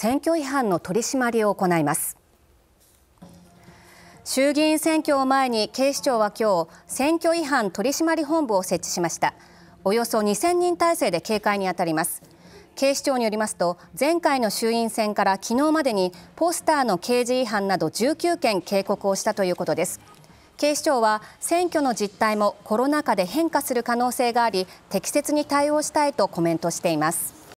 選挙違反の取り締まりを行います衆議院選挙を前に警視庁は今日選挙違反取締り本部を設置しましたおよそ2000人体制で警戒にあたります警視庁によりますと前回の衆院選から昨日までにポスターの刑事違反など19件警告をしたということです警視庁は選挙の実態もコロナ禍で変化する可能性があり適切に対応したいとコメントしています